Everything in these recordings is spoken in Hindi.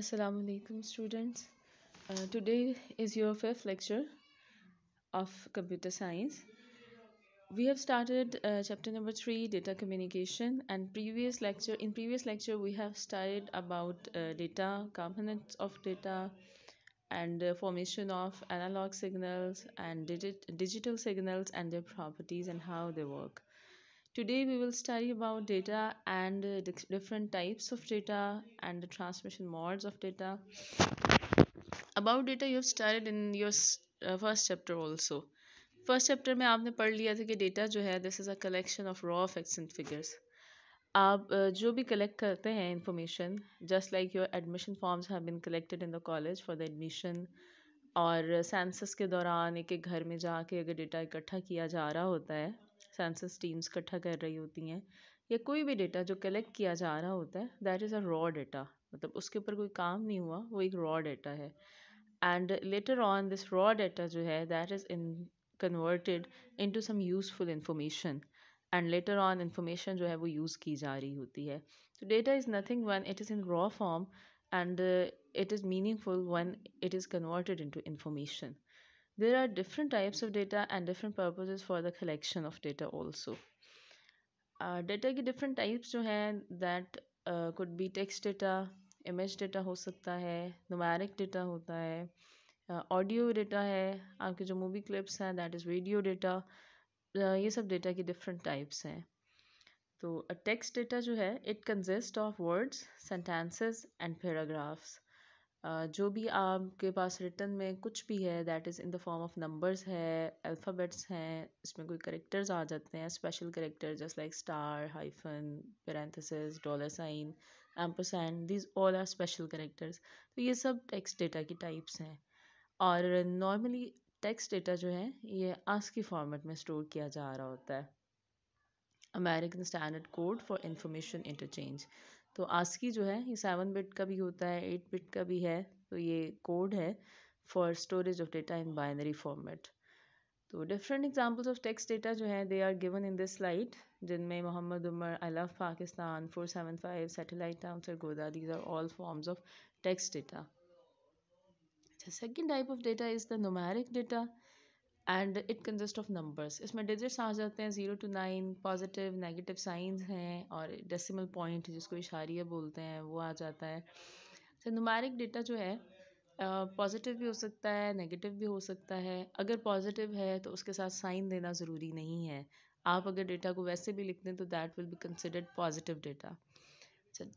Assalamu alaikum students. Uh, today is your fifth lecture of computer science. We have started uh, chapter number 3 data communication and previous lecture in previous lecture we have studied about uh, data components of data and formation of analog signals and digital signals and their properties and how they work. Today we will study about data and uh, different types of data and the transmission modes of data. About data you have studied in your uh, first chapter also. First chapter में आपने पढ़ लिया था कि डेटा जो है this is a collection of raw facts and figures आप uh, जो भी कलेक्ट करते हैं information just like your admission forms have been collected in the college for the admission और सेंसस के दौरान एक एक घर में जाके अगर डेटा इकट्ठा किया जा रहा होता है सेंसस टीम्स इकट्ठा कर रही होती हैं या कोई भी डेटा जो कलेक्ट किया जा रहा होता है that is a raw data मतलब उसके ऊपर कोई काम नहीं हुआ वो एक रॉ डेटा है and later on this raw data जो है that is in converted to some useful information and later on information जो है वो यूज़ की जा रही होती है तो data is nothing one it is in raw form and it is meaningful one it is converted to information there are different types of data and different purposes for the collection of data also data uh, के डिफरेंट टाइप्स जो हैं that could be text data image data हो सकता है नोमैरिक डेटा होता है ऑडियो uh, डेटा है आपके जो मूवी क्लिप्स हैं दैट इज़ वीडियो डेटा ये सब डेटा के डिफरेंट टाइप्स हैं तो टेक्स्ट डेटा जो है it consist of words sentences and paragraphs जो भी आपके पास रिटर्न में कुछ भी है that is in the form of numbers है अल्फ़ाबेट्स हैं इसमें कोई करेक्टर्स आ जाते हैं special character just like star hyphen parenthesis dollar sign ampersand these all are special characters तो ये सब टेक्स्ट डेटा की टाइप्स हैं और नॉर्मली टेक्स्ट डेटा जो है ये आज की फॉर्मेट में स्टोर किया जा रहा होता है American standard code for information interchange तो आस्की जो है ये सेवन बिट का भी होता है एट बिट का भी है तो ये कोड है for storage of data in binary format तो different examples of text data जो है they are given in this slide जिनमें मोहम्मद उमर आई Pakistan four seven five satellite town Sargodha these are all forms of text data The second type of data is the numeric data. And it consist of numbers इसमें डिजिट्स आ जाते हैं zero to nine positive negative signs हैं और डेसिमल पॉइंट जिसको इशारिया बोलते हैं वो आ जाता है तो नुमारिक डेटा जो है पॉजिटिव भी हो सकता है नेगेटिव भी हो सकता है अगर पॉजिटिव है तो उसके साथ साइन देना ज़रूरी नहीं है आप अगर डेटा को वैसे भी लिख दें तो that will be considered positive data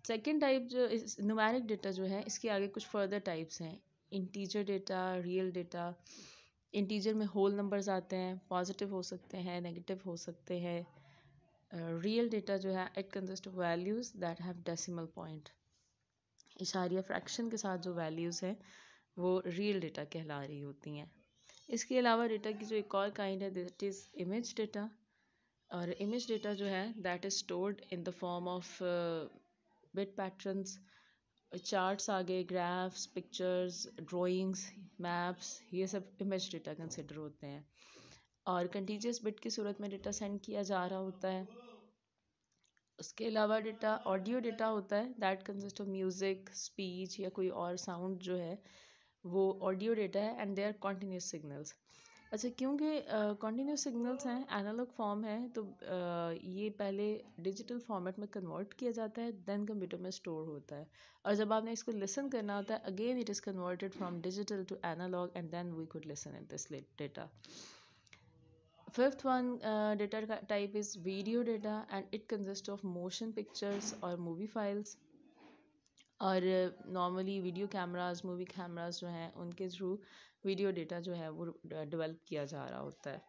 second type जो इस नुमारिक डेटा जो है इसके आगे कुछ फर्दर टाइप्स हैं integer data real data integer में होल नंबर्स आते हैं पॉजिटिव हो सकते हैं नेगेटिव हो सकते हैं रियल डेटा जो है it consist of values that have decimal point इशारिया फ्रैक्शन के साथ जो वैल्यूज़ हैं वो रियल डेटा कहला रही होती हैं इसके अलावा डेटा की जो एक और काइंड है दैट इज़ इमेज डेटा और इमेज डेटा जो है that is stored in the form of bit patterns charts आ गए ग्राफ्स पिक्चर्स ड्राइंग्स मैप्स ये सब इमेज डेटा कंसिडर होते हैं और कंटीजियस बिट की सूरत में डेटा सेंड किया जा रहा होता है उसके अलावा डेटा ऑडियो डेटा होता है that consist of music speech या कोई और साउंड जो है वो ऑडियो डेटा है and they are continuous signals अच्छा क्योंकि कंटिन्यूस सिग्नल्स हैं एनालॉग फॉर्म है तो आ, ये पहले डिजिटल फॉर्मेट में कन्वर्ट किया जाता है देन कंप्यूटर में स्टोर होता है और जब आपने इसको लिसन करना होता है again it is converted from digital to analog and then we could listen in this data fifth one data data type is video data and it consists of motion pictures or movie और normally video cameras movie cameras जो हैं उनके थ्रू वीडियो डेटा जो है वो डेवलप किया जा रहा होता है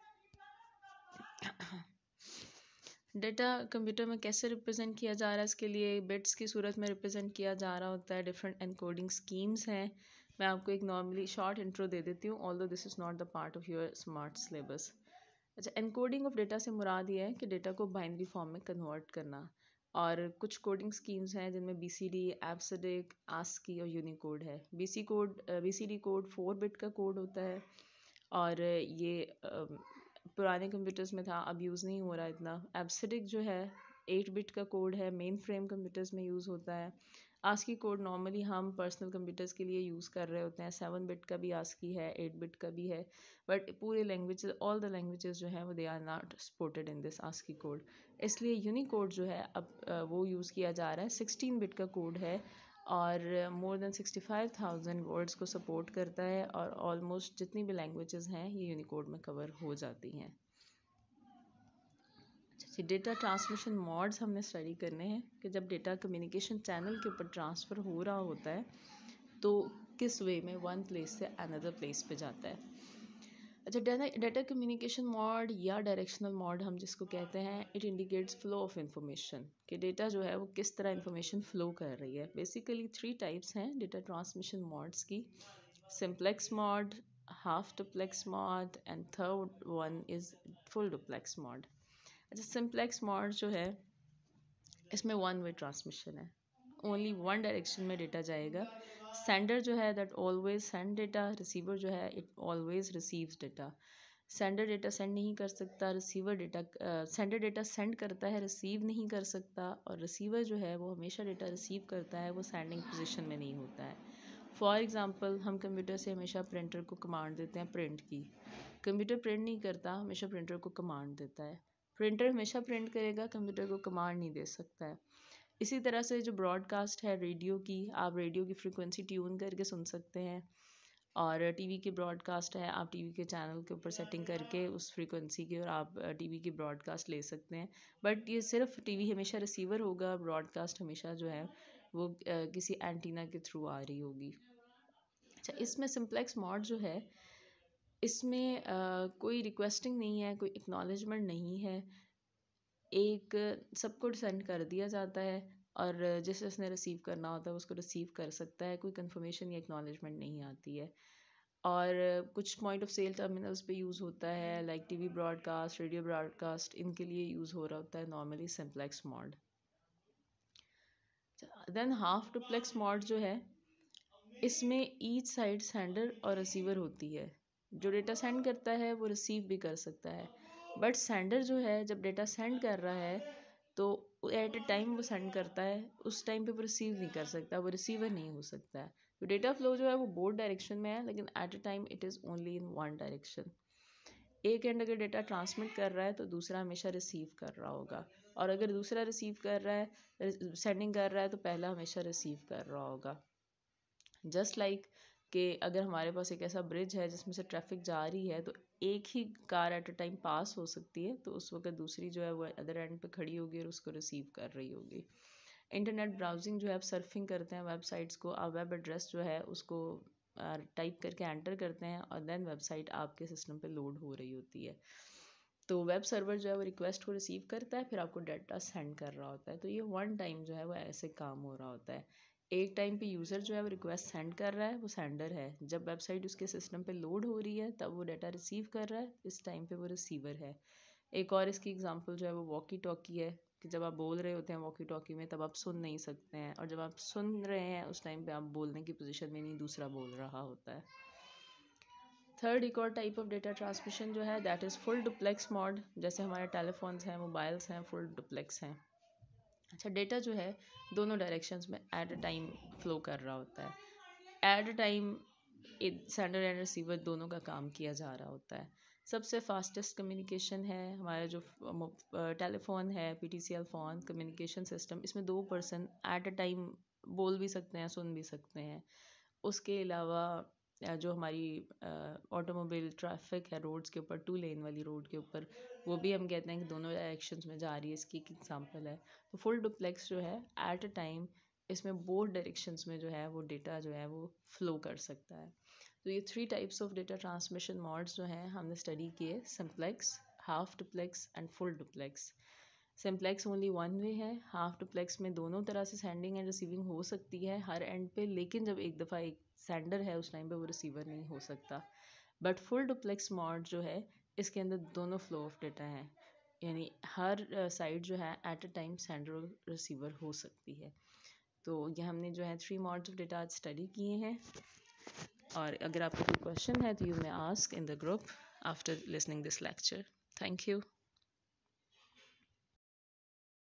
डेटा कंप्यूटर में कैसे रिप्रेजेंट किया जा रहा है इसके लिए बिट्स की सूरत में रिप्रेजेंट किया जा रहा होता है डिफरेंट एनकोडिंग स्कीम्स हैं मैं आपको एक नॉर्मली शॉर्ट इंट्रो दे देती हूँ all this is not the part of your smart syllabus अच्छा एनकोडिंग ऑफ डेटा से मुराद ये है कि डेटा को बाइनरी फॉर्म में कन्वर्ट करना और कुछ कोडिंग स्कीम्स हैं जिनमें B C D EBCDIC ASCII और यूनिकोड है B C code B C D code four bit का कोड होता है और ये पुराने कंप्यूटर्स में था अब यूज़ नहीं हो रहा है इतना एप्सडिक जो है एट बिट का कोड है मेन फ्रेम कंप्यूटर्स में यूज़ होता है आस्की कोड नॉर्मली हम पर्सनल कंप्यूटर्स के लिए यूज़ कर रहे होते हैं सेवन बिट का भी आस्की है एट बिट का भी है बट पूरे लैंग्वेज ऑल द लैंग्वेजेस जो हैं वो they are not supported in this ASCII code इसलिए यूनिकोड जो है अब वो यूज़ किया जा रहा है सिक्सटीन बिट का कोड है और more than sixty five thousand words को सपोर्ट करता है और ऑलमोस्ट जितनी भी लैंग्वेजेस हैं ये यूनिकोड में कवर हो जाती हैं कि डेटा ट्रांसमिशन मॉड्स हमने स्टडी करने हैं कि जब डेटा कम्युनिकेशन चैनल के ऊपर ट्रांसफ़र हो रहा होता है तो किस वे में वन प्लेस से अनदर प्लेस पे जाता है अच्छा डेटा डेटा कम्युनिकेशन मॉड या डायरेक्शनल मॉड हम जिसको कहते हैं it indicates flow of information कि डेटा जो है वो किस तरह इंफॉर्मेशन फ्लो कर रही है बेसिकली थ्री टाइप्स हैं डेटा ट्रांसमिशन मॉड्स की simplex mode half duplex mode and third one is full duplex mode अच्छा सिम्प्लेक्स मॉड जो है इसमें वन वे ट्रांसमिशन है ओनली वन डायरेक्शन में डेटा जाएगा सेंडर जो है that always send data receiver जो है it always receives data sender data send नहीं कर सकता receiver data sender data send करता है रिसीव नहीं कर सकता और रिसीवर जो है वो हमेशा डेटा रिसीव करता है वो सेंडिंग पोजिशन में नहीं होता है फॉर एग्ज़ाम्पल हम कंप्यूटर से हमेशा प्रिंटर को कमांड देते हैं प्रिंट की कंप्यूटर प्रिंट नहीं करता हमेशा प्रिंटर को कमांड देता है प्रिंटर हमेशा प्रिंट करेगा कंप्यूटर को कमांड नहीं दे सकता है इसी तरह से जो ब्रॉडकास्ट है रेडियो की आप रेडियो की फ्रिक्वेंसी ट्यून करके सुन सकते हैं और टीवी की ब्रॉडकास्ट है आप टीवी के चैनल के ऊपर सेटिंग करके उस फ्रीक्वेंसी की और आप टीवी की ब्रॉडकास्ट ले सकते हैं बट ये सिर्फ टीवी हमेशा रिसीवर होगा ब्रॉडकास्ट हमेशा जो है वो किसी एंटीना के थ्रू आ रही होगी अच्छा इसमें सिम्प्लेक्स मॉड जो है इसमें कोई रिक्वेस्टिंग नहीं है कोई एक्नॉलेजमेंट नहीं है एक सबको सेंड कर दिया जाता है और जिस जिसने रिसीव करना होता है उसको रिसीव कर सकता है कोई कंफर्मेशन या एक्नॉलेजमेंट नहीं आती है और कुछ पॉइंट ऑफ सेल टर्मिनल्स पे यूज़ होता है like TV broadcast radio broadcast इनके लिए यूज़ हो रहा होता है normally simplex mode then half duplex mode जो है इसमें ईच साइड सेंडर और रिसीवर होती है जो डेटा सेंड करता है वो रिसीव भी कर सकता है बट सेंडर जो है जब डेटा सेंड कर रहा है तो एट ए टाइम वो सेंड करता है उस टाइम पे वो रिसीव नहीं कर सकता वो रिसीवर नहीं हो सकता है तो डेटा फ्लो जो है वो बोर्ड डायरेक्शन में है लेकिन at a time it is only in one direction एक एंड अगर डेटा ट्रांसमिट कर रहा है तो दूसरा हमेशा रिसीव कर रहा होगा और अगर दूसरा रिसीव कर रहा है सेंडिंग कर रहा है तो पहला हमेशा रिसीव कर रहा होगा जस्ट लाइक like, कि अगर हमारे पास एक ऐसा ब्रिज है जिसमें से ट्रैफिक जा रही है तो एक ही car at a time pass हो सकती है तो उस वक्त दूसरी जो है वो अदर एंड पे खड़ी होगी और उसको रिसीव कर रही होगी इंटरनेट ब्राउजिंग जो है आप सर्फिंग करते हैं वेबसाइट्स को आप वेब एड्रेस जो है उसको टाइप करके एंटर करते हैं और देन वेबसाइट आपके सिस्टम पे लोड हो रही होती है तो वेब सर्वर जो है वो रिक्वेस्ट को रिसीव करता है फिर आपको डाटा सेंड कर रहा होता है तो ये वन टाइम जो है वो ऐसे काम हो रहा होता है एक टाइम पे यूज़र जो है वो रिक्वेस्ट सेंड कर रहा है वो सेंडर है जब वेबसाइट उसके सिस्टम पे लोड हो रही है तब वो डाटा रिसीव कर रहा है इस टाइम पे वो रिसीवर है एक और इसकी एग्जांपल जो है वो वॉकी टॉकी है कि जब आप बोल रहे होते हैं वॉकी टॉकी में तब आप सुन नहीं सकते हैं और जब आप सुन रहे हैं उस टाइम पर आप बोलने की पोजिशन में नहीं दूसरा बोल रहा होता है थर्ड एक और टाइप ऑफ डेटा ट्रांसमिशन जो है that is full duplex mode जैसे हमारे टेलीफोन्स हैं मोबाइल्स हैं फुल डुप्लेक्स हैं अच्छा डेटा जो है दोनों डायरेक्शंस में एट अ टाइम फ्लो कर रहा होता है at a time sender and receiver दोनों का काम किया जा रहा होता है सबसे फास्टेस्ट कम्युनिकेशन है हमारा जो टेलीफोन है P T C L phone communication system इसमें दो पर्सन एट अ टाइम बोल भी सकते हैं सुन भी सकते हैं उसके अलावा जो हमारी ऑटोमोबाइल ट्रैफिक है रोड्स के ऊपर टू लेन वाली रोड के ऊपर वो भी हम कहते हैं कि दोनों डायरेक्शन में जा रही है इसकी एक एग्जाम्पल है तो फुल डुप्लेक्स जो है एट अ टाइम इसमें बोथ डायरेक्शंस में जो है वो डेटा जो है वो फ्लो कर सकता है तो ये three types of data transmission modes जो हैं हमने स्टडी किए simplex half duplex and full duplex simplex only one way है हाफ डुप्लेक्स में दोनों तरह से सेंडिंग एंड रिसीविंग हो सकती है हर एंड पे लेकिन जब एक दफ़ा एक सेंडर है उस टाइम पे वो रिसीवर नहीं हो सकता बट फुल डुप्लेक्स मॉड जो है इसके अंदर दोनों फ्लो ऑफ डेटा हैं यानी हर साइड जो है एट अ टाइम सेंडर और रिसीवर हो सकती है तो ये हमने जो है थ्री मॉड्स ऑफ डेटा आज स्टडी किए हैं और अगर आपको कोई क्वेश्चन है तो you may ask in the group after listening this lecture thank you